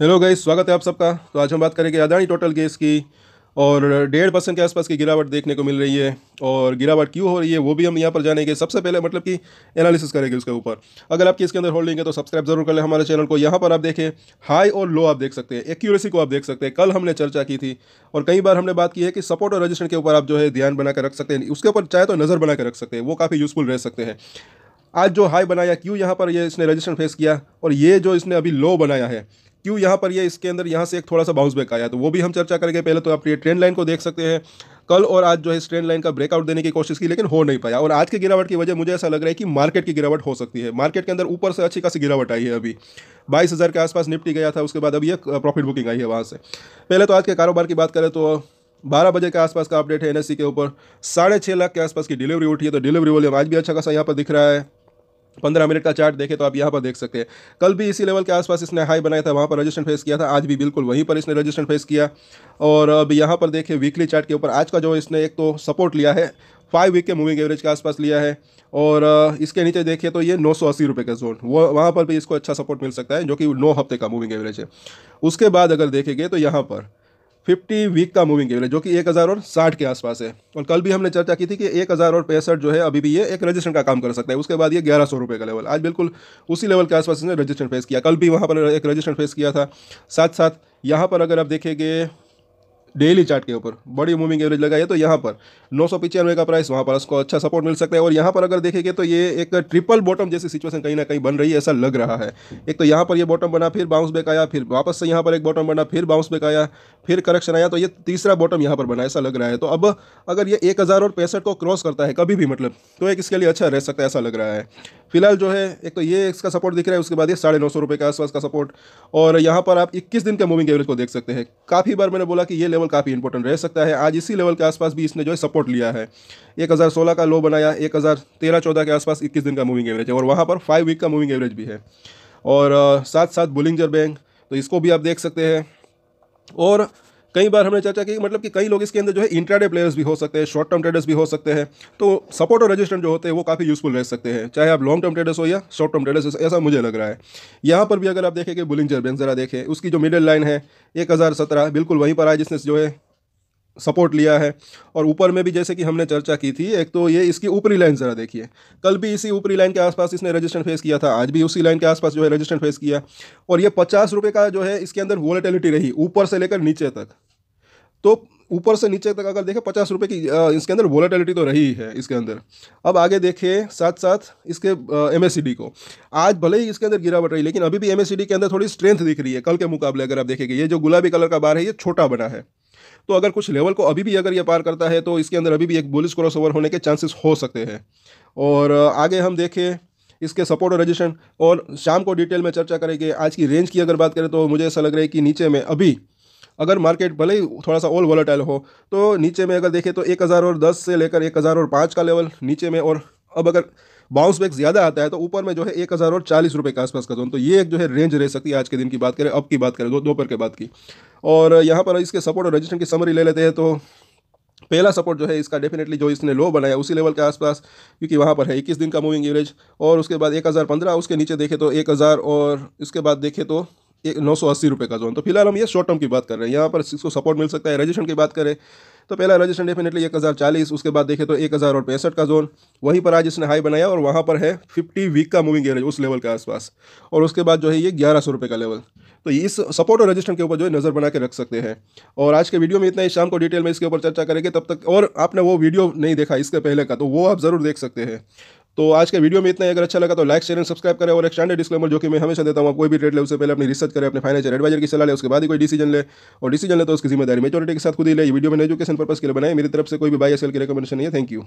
hello guys स्वागत है आप सबका तो आज हम बात करेंगे अदानी टोटल गैस की और डेढ़ परसेंट के आसपास की गिरावट देखने को मिल रही है और गिरावट क्यों हो रही है वो भी हम यहाँ पर जानेंगे सबसे पहले मतलब कि एनालिसिस करेंगे उसके ऊपर अगर आपकी इसके अंदर होल्डिंग है तो सब्सक्राइब जरूर कर लें हमारे चैनल को यहाँ पर आप देखें हाई और लो आप देख सकते हैं एक्यूरेसी को आप देख सकते हैं कल हमने चर्चा की थी और कई बार हमने बात की है कि सपोर्ट और रजिस्ट्रेशन के ऊपर आप जो है ध्यान बनाकर रख सकते हैं उसके ऊपर चाहे तो नज़र बनाकर रख सकते हैं वो काफ़ी यूज़फुल रह सकते हैं आज जो हाई बनाया क्यों यहाँ पर ये इसने रजिस्ट्रेशन फेस किया और ये जो इसने अभी लो बनाया है क्यों यहाँ पर ये यह इसके अंदर यहाँ से एक थोड़ा सा बाउंस बैक आया तो वो भी हम चर्चा करेंगे पहले तो आप ये ट्रेंड लाइन को देख सकते हैं कल और आज जो है इस ट्रेंड लाइन का ब्रेकआउट देने की कोशिश की लेकिन हो नहीं पाया और आज की गिरावट की वजह मुझे ऐसा लग रहा है कि मार्केट की गिरावट हो सकती है मार्केट के अंदर ऊपर से अच्छी खासी गिरावट आई है अभी बाईस हज़ार के आसपास निपटी गया था उसके बाद अभी यह प्रॉफिट बुकिंग आई है वहाँ से पहले तो आज के कारोबार की बात करें तो बारह बजे के आसपास का अपडेट है एनएससी e के ऊपर साढ़े छः लाख के आसपास की डिलीवरी उठी है तो डिलीवरी वॉल्यूम आज भी अच्छा खासा यहाँ पर दिख रहा है पंद्रह मिनट का चार्ट देखें तो आप यहाँ पर देख सकते हैं कल भी इसी लेवल के आसपास इसने हाई बनाया था वहाँ पर रजिस्टेंट फेस किया था आज भी बिल्कुल वहीं पर इसने रजिस्टेंट फेस किया और अब यहाँ पर देखें वीकली चार्ट के ऊपर आज का जो इसने एक तो सपोर्ट लिया है फाइव वीक के मूविंग एवरेज के आसपास लिया है और इसके नीचे देखिए तो ये नौ सौ अस्सी रुपये का जोन वो वहाँ पर भी इसको अच्छा सपोर्ट मिल सकता है जो कि नौ हफ्ते का मूविंग एवरेज है उसके बाद अगर देखेंगे तो यहाँ पर फिफ्टी वीक का मूविंग एवरेज जो कि एक हज़ार और साठ के आसपास है और कल भी हमने चर्चा की थी कि एक हज़ार और पैंसठ जो है अभी भी ये एक रजिस्ट्रेशन का काम कर सकता है उसके बाद ये ग्यारह सौ रुपये का लेवल आज बिल्कुल उसी लेवल के आसपास इसने रजिस्ट्रेशन फेस किया कल भी वहाँ पर एक रजिस्ट्रेशन फेस किया था साथ साथ यहाँ पर अगर आप देखेंगे डेली चार्ट के ऊपर बड़ी मूविंग एवरेज लगाइए तो यहाँ पर नौ सौ पिचानवे का प्राइस वहाँ पर उसको अच्छा सपोर्ट मिल सकता है और यहाँ पर अगर देखेंगे तो ये एक ट्रिपल बॉटम जैसी सिचुएशन कहीं ना कहीं बन रही है ऐसा लग रहा है एक तो यहाँ पर ये बॉटम बना फिर बाउंस बैक आया फिर वापस से यहाँ पर एक बॉटम बना फिर बाउंस बैक आया फिर करेक्शन आया तो ये तीसरा बॉटम यहाँ पर बना ऐसा लग रहा है तो अब अगर ये एक हज़ार और पैंसठ को क्रॉस करता है कभी भी मतलब तो एक इसके लिए अच्छा रह सकता है ऐसा लग रहा है फिलहाल जो है एक तो ये इसका सपोर्ट दिख रहा है उसके बाद ये साढ़े नौ सौ रुपये के आसपास का सपोर्ट और यहाँ पर आप 21 दिन के मूविंग एवरेज को देख सकते हैं काफ़ी बार मैंने बोला कि ये लेवल काफ़ी इंपॉर्टेंट रह सकता है आज इसी लेवल के आसपास भी इसने जो है सपोर्ट लिया है एक हज़ार सोलह का लो बनाया एक हज़ार तेरह चौदह के आसपास इक्कीस दिन का मूविंग एवरेज है और वहाँ पर फाइव वीक का मूविंग एवरेज भी है और साथ साथ बुलिंगजर बैंक तो इसको भी आप देख सकते हैं और कई बार हमने चर्चा की मतलब कि कई लोग इसके अंदर जो है इंट्राडे प्लेयर्स भी हो सकते हैं शॉर्ट टर्म ट्रेडर्स भी हो सकते हैं तो सपोर्ट और रजिस्टेंट जो होते हैं वो काफ़ी यूजफुल रह सकते हैं चाहे आप लॉन्ग टर्म ट्रेडर्स हो या शॉर्ट टर्म ट्रेडर्स ऐसा मुझे लग रहा है यहाँ पर भी अगर आप देखें कि बुलिंजर ज़रा देखें उसकी जो मिडिल लाइन है एक बिल्कुल वहीं पर आए जिसने जो है सपोर्ट लिया है और ऊपर में भी जैसे कि हमने चर्चा की थी एक तो ये इसकी ऊपरी लाइन ज़रा देखिए कल भी इसी ऊपरी लाइन के आसपास इसने रजिस्टेंट फेस किया था आज भी उसी लाइन के आसपास जो है रजिस्टेंट फेस किया और ये पचास रुपये का जो है इसके अंदर वॉलेटिलिटी रही ऊपर से लेकर नीचे तक तो ऊपर से नीचे तक अगर देखें पचास रुपये की इसके अंदर वोलेटिलिटी तो रही है इसके अंदर अब आगे देखें साथ साथ इसके एम को आज भले ही इसके अंदर गिरावट रही लेकिन अभी भी एम के अंदर थोड़ी स्ट्रेंथ दिख रही है कल के मुकाबले अगर आप देखेंगे ये जो गुलाबी कलर का बार है ये छोटा बना है तो अगर कुछ लेवल को अभी भी अगर ये पार करता है तो इसके अंदर अभी भी एक बुलिस ओवर होने के चांसेस हो सकते हैं और आगे हम देखें इसके सपोर्ट और रजिस्ट्रेशन और शाम को डिटेल में चर्चा करेंगे आज की रेंज की अगर बात करें तो मुझे ऐसा लग रहा है कि नीचे में अभी अगर मार्केट भले ही थोड़ा सा ओल वोलाटाइल हो तो नीचे में अगर देखें तो एक हज़ार और दस से लेकर एक हज़ार और पाँच का लेवल नीचे में और अब अगर बाउंस बैक ज़्यादा आता है तो ऊपर में जो है एक हज़ार और चालीस रुपये के आसपास का जोन तो ये एक जो है रेंज रह सकती है आज के दिन की बात करें अब की बात करें दो दोपहर के बाद की और यहाँ पर इसके सपोर्ट और रजिस्ट्रेशन की समरी ले लेते हैं तो पहला सपोर्ट जो है इसका डेफिनेटली जो इसने लो बनाया उसी लेवल के आसपास क्योंकि वहाँ पर है इक्कीस दिन का मूविंग एवरेज और उसके बाद एक हज़ार पंद्रह उसके नीचे देखे तो एक हज़ार और उसके बाद देखे तो एक नौ सौ अस्सी रुपये का जोन तो फिलहाल हम ये शॉर्ट टर्म की बात कर रहे हैं यहाँ पर इसको सपोर्ट मिल सकता है रजिस्ट्रेशन की बात करें तो पहला रजिस्ट्रेशन डेफिनेटली एक हज़ार चालीस उसके बाद देखें तो एक हज़ार और पैंसठ का जोन वहीं पर आज इसने हाई बनाया और वहाँ पर है फिफ्टी वीक का मूविंग एवरेज उस लेवल के आसपास और उसके बाद जो है ये ग्यारह सौ रुपये का लेवल तो इस सपोर्ट और रजिस्ट्रेशन के ऊपर जो है नज़र बना के रख सकते हैं और आज के वीडियो में इतना ही शाम को डिटेल में इसके ऊपर चर्चा करेंगे तब तक और आपने वो वीडियो नहीं देखा इसके पहले का तो वो आप ज़रूर देख सकते हैं तो आज के वीडियो में इतना अगर अच्छा लगा तो लाइक शेयर एंड सब्सक्राइब करें और एक स्टैंडर्ड डिस्क्लेमर जो कि मैं हमेशा देता हूँ आप कोई भी ट्रेड ले उससे पहले अपनी रिसर्च करें अपने फाइनेंशियल एडवाइजर की सलाह ले उसके बाद ही कोई डिसीजन ले और डिसीजन ले तो उसकी जिम्मेदारी मेजोरिटी के साथ खुद ही ले वीडियो में एजुकेशन पर्पस के लिए बनाए मेरी तरफ से कोई भी बाई एस की रिकमेंडेशन नहीं है थैंक यू